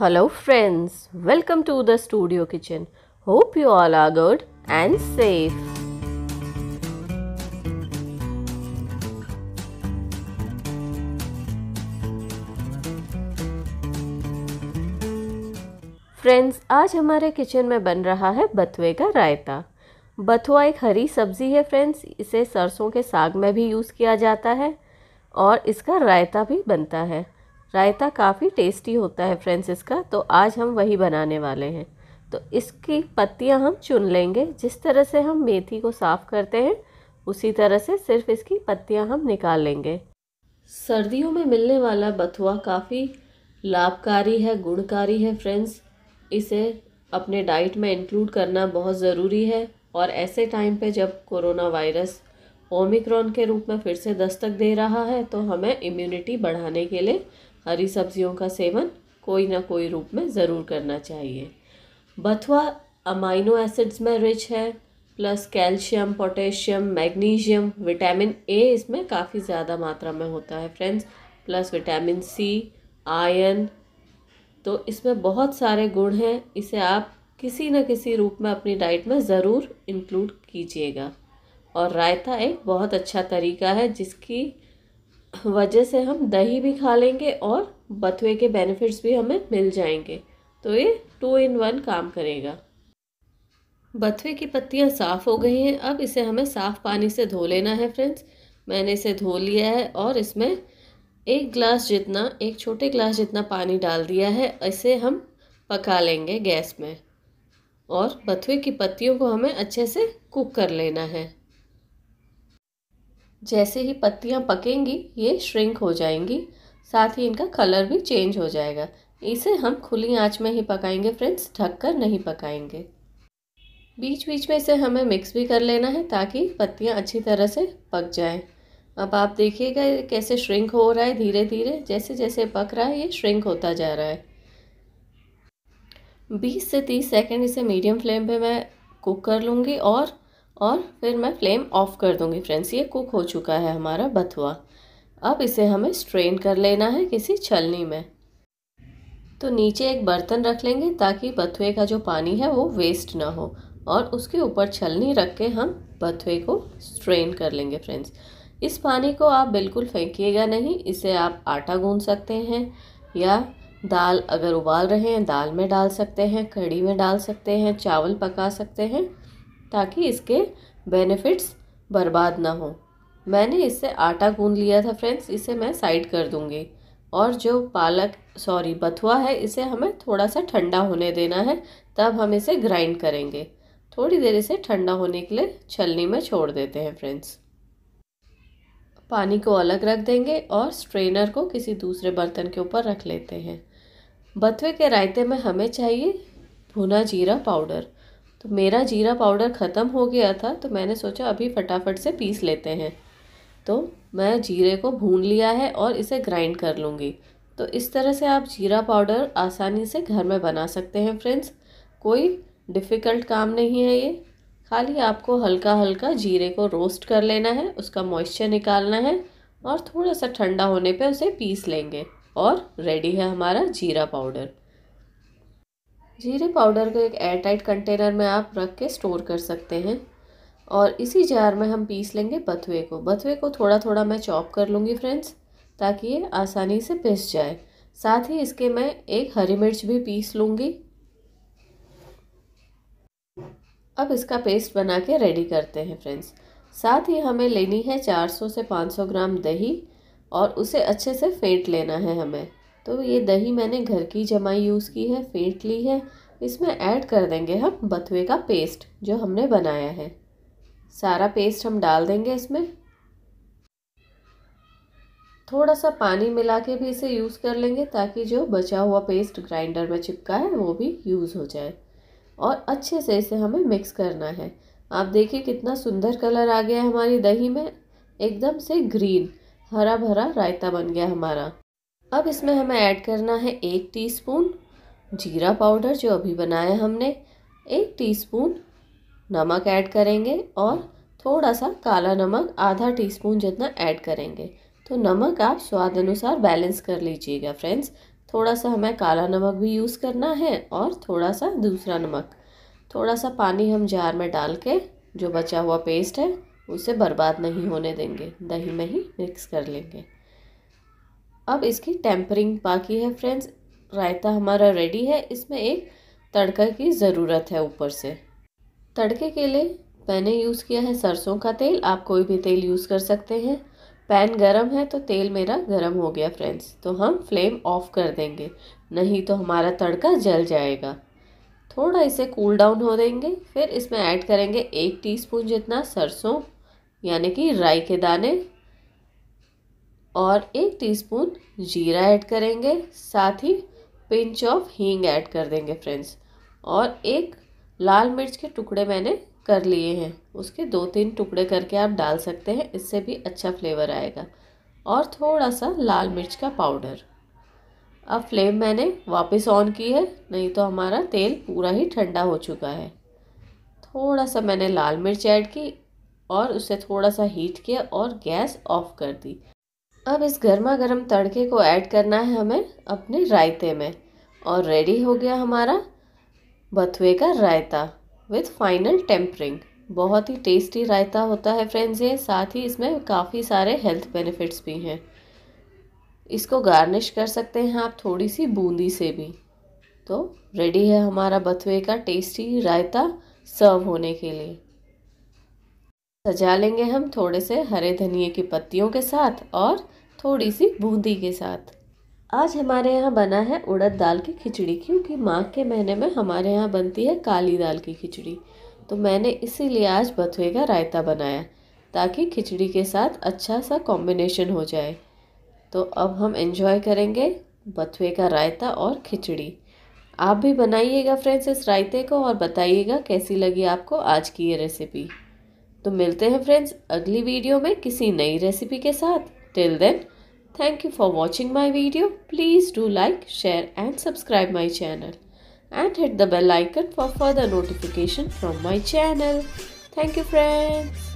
hello friends welcome to the studio kitchen hope you all are good and safe friends आज हमारे kitchen में बन रहा है बथुए का रायता बथुआ एक हरी सब्जी है फ्रेंड्स इसे सरसों के साग में भी यूज़ किया जाता है और इसका रायता भी बनता है रायता काफ़ी टेस्टी होता है फ्रेंड्स इसका तो आज हम वही बनाने वाले हैं तो इसकी पत्तियां हम चुन लेंगे जिस तरह से हम मेथी को साफ़ करते हैं उसी तरह से सिर्फ इसकी पत्तियां हम निकाल लेंगे सर्दियों में मिलने वाला बथुआ काफ़ी लाभकारी है गुणकारी है फ्रेंड्स इसे अपने डाइट में इंक्लूड करना बहुत ज़रूरी है और ऐसे टाइम पर जब कोरोना वायरस ओमिक्रॉन के रूप में फिर से दस्तक दे रहा है तो हमें इम्यूनिटी बढ़ाने के लिए हरी सब्जियों का सेवन कोई ना कोई रूप में ज़रूर करना चाहिए बथुआ अमाइनो एसिड्स में रिच है plus calcium potassium magnesium vitamin A इसमें काफ़ी ज़्यादा मात्रा में होता है friends plus vitamin C iron तो इसमें बहुत सारे गुण हैं इसे आप किसी न किसी रूप में अपनी डाइट में ज़रूर इंक्लूड कीजिएगा और रायता एक बहुत अच्छा तरीका है जिसकी वजह से हम दही भी खा लेंगे और बथुए के बेनिफिट्स भी हमें मिल जाएंगे तो ये टू इन वन काम करेगा बथुए की पत्तियाँ साफ़ हो गई हैं अब इसे हमें साफ़ पानी से धो लेना है फ्रेंड्स मैंने इसे धो लिया है और इसमें एक ग्लास जितना एक छोटे ग्लास जितना पानी डाल दिया है इसे हम पका लेंगे गैस में और बथुए की पत्तियों को हमें अच्छे से कुक कर लेना है जैसे ही पत्तियाँ पकेंगी ये श्रिंक हो जाएंगी साथ ही इनका कलर भी चेंज हो जाएगा इसे हम खुली आंच में ही पकाएंगे फ्रेंड्स ढककर नहीं पकाएंगे बीच बीच में इसे हमें मिक्स भी कर लेना है ताकि पत्तियाँ अच्छी तरह से पक जाएँ अब आप देखिएगा कैसे श्रिंक हो रहा है धीरे धीरे जैसे जैसे पक रहा है ये श्रिंक होता जा रहा है बीस से तीस सेकेंड इसे मीडियम फ्लेम पर मैं कुक कर लूँगी और और फिर मैं फ्लेम ऑफ कर दूंगी फ्रेंड्स ये कुक हो चुका है हमारा बथुआ अब इसे हमें स्ट्रेन कर लेना है किसी छलनी में तो नीचे एक बर्तन रख लेंगे ताकि बथुए का जो पानी है वो वेस्ट ना हो और उसके ऊपर छलनी रख के हम बथुए को स्ट्रेन कर लेंगे फ्रेंड्स इस पानी को आप बिल्कुल फेंकिएगा नहीं इसे आप आटा गूंद सकते हैं या दाल अगर उबाल रहे हैं दाल में डाल सकते हैं कड़ी में डाल सकते हैं चावल पका सकते हैं ताकि इसके बेनिफिट्स बर्बाद ना हो मैंने इससे आटा गूंद लिया था फ्रेंड्स इसे मैं साइड कर दूंगी और जो पालक सॉरी बथुआ है इसे हमें थोड़ा सा ठंडा होने देना है तब हम इसे ग्राइंड करेंगे थोड़ी देर इसे ठंडा होने के लिए छलनी में छोड़ देते हैं फ्रेंड्स पानी को अलग रख देंगे और स्ट्रेनर को किसी दूसरे बर्तन के ऊपर रख लेते हैं बथुए के रायते में हमें चाहिए भुना जीरा पाउडर तो मेरा जीरा पाउडर ख़त्म हो गया था तो मैंने सोचा अभी फटाफट से पीस लेते हैं तो मैं जीरे को भून लिया है और इसे ग्राइंड कर लूँगी तो इस तरह से आप जीरा पाउडर आसानी से घर में बना सकते हैं फ्रेंड्स कोई डिफ़िकल्ट काम नहीं है ये खाली आपको हल्का हल्का जीरे को रोस्ट कर लेना है उसका मॉइस्चर निकालना है और थोड़ा सा ठंडा होने पे उसे पीस लेंगे और रेडी है हमारा जीरा पाउडर जीरे पाउडर को एक एयरटाइट कंटेनर में आप रख के स्टोर कर सकते हैं और इसी जार में हम पीस लेंगे बथुए को बथुए को थोड़ा थोड़ा मैं चॉप कर लूँगी फ्रेंड्स ताकि ये आसानी से पिस जाए साथ ही इसके मैं एक हरी मिर्च भी पीस लूँगी अब इसका पेस्ट बना के रेडी करते हैं फ्रेंड्स साथ ही हमें लेनी है 400 से 500 ग्राम दही और उसे अच्छे से फेंट लेना है हमें तो ये दही मैंने घर की जमाई यूज़ की है फेंट ली है इसमें ऐड कर देंगे हम बथुए का पेस्ट जो हमने बनाया है सारा पेस्ट हम डाल देंगे इसमें थोड़ा सा पानी मिला के भी इसे यूज़ कर लेंगे ताकि जो बचा हुआ पेस्ट ग्राइंडर में चिपका है वो भी यूज़ हो जाए और अच्छे से इसे हमें मिक्स करना है आप देखिए कितना सुंदर कलर आ गया है हमारी दही में एकदम से ग्रीन हरा भरा रायता बन गया हमारा अब इसमें हमें ऐड करना है एक टीस्पून जीरा पाउडर जो अभी बनाया हमने एक टीस्पून नमक ऐड करेंगे और थोड़ा सा काला नमक आधा टीस्पून जितना ऐड करेंगे तो नमक आप स्वाद अनुसार बैलेंस कर लीजिएगा फ्रेंड्स थोड़ा सा हमें काला नमक भी यूज़ करना है और थोड़ा सा दूसरा नमक थोड़ा सा पानी हम जार में डाल के जो बचा हुआ पेस्ट है उसे बर्बाद नहीं होने देंगे दही में ही मिक्स कर लेंगे अब इसकी टेम्परिंग बाकी है फ्रेंड्स रायता हमारा रेडी है इसमें एक तड़का की ज़रूरत है ऊपर से तड़के के लिए मैंने यूज़ किया है सरसों का तेल आप कोई भी तेल यूज़ कर सकते हैं पैन गरम है तो तेल मेरा गरम हो गया फ्रेंड्स तो हम फ्लेम ऑफ कर देंगे नहीं तो हमारा तड़का जल जाएगा थोड़ा इसे कूल डाउन हो देंगे फिर इसमें ऐड करेंगे एक टीस्पून जितना सरसों यानी कि राई के दाने और एक टीस्पून जीरा ऐड करेंगे साथ ही पिंच ऑफ हींग ऐड कर देंगे फ्रेंड्स और एक लाल मिर्च के टुकड़े मैंने कर लिए हैं उसके दो तीन टुकड़े करके आप डाल सकते हैं इससे भी अच्छा फ्लेवर आएगा और थोड़ा सा लाल मिर्च का पाउडर अब फ्लेम मैंने वापस ऑन की है नहीं तो हमारा तेल पूरा ही ठंडा हो चुका है थोड़ा सा मैंने लाल मिर्च ऐड की और उसे थोड़ा सा हीट किया और गैस ऑफ कर दी अब इस गर्मा गर्म तड़के को ऐड करना है हमें अपने रायते में और रेडी हो गया हमारा बथुए का रायता विथ फाइनल टेम्परिंग बहुत ही टेस्टी रायता होता है फ्रेंड्स ये साथ ही इसमें काफ़ी सारे हेल्थ बेनिफिट्स भी हैं इसको गार्निश कर सकते हैं आप थोड़ी सी बूंदी से भी तो रेडी है हमारा बथुए का टेस्टी रायता सर्व होने के लिए सजा लेंगे हम थोड़े से हरे धनिए की पत्तियों के साथ और थोड़ी सी बूंदी के साथ आज हमारे यहाँ बना है उड़द दाल की खिचड़ी क्योंकि माघ के महीने में हमारे यहाँ बनती है काली दाल की खिचड़ी तो मैंने इसीलिए आज बथुए का रायता बनाया ताकि खिचड़ी के साथ अच्छा सा कॉम्बिनेशन हो जाए तो अब हम एंजॉय करेंगे बथुए का रायता और खिचड़ी आप भी बनाइएगा फ्रेंड्स इस रायते को और बताइएगा कैसी लगी आपको आज की ये रेसिपी तो मिलते हैं फ्रेंड्स अगली वीडियो में किसी नई रेसिपी के साथ till then thank you for watching my video please do like share and subscribe my channel and hit the bell icon for further notification from my channel thank you friends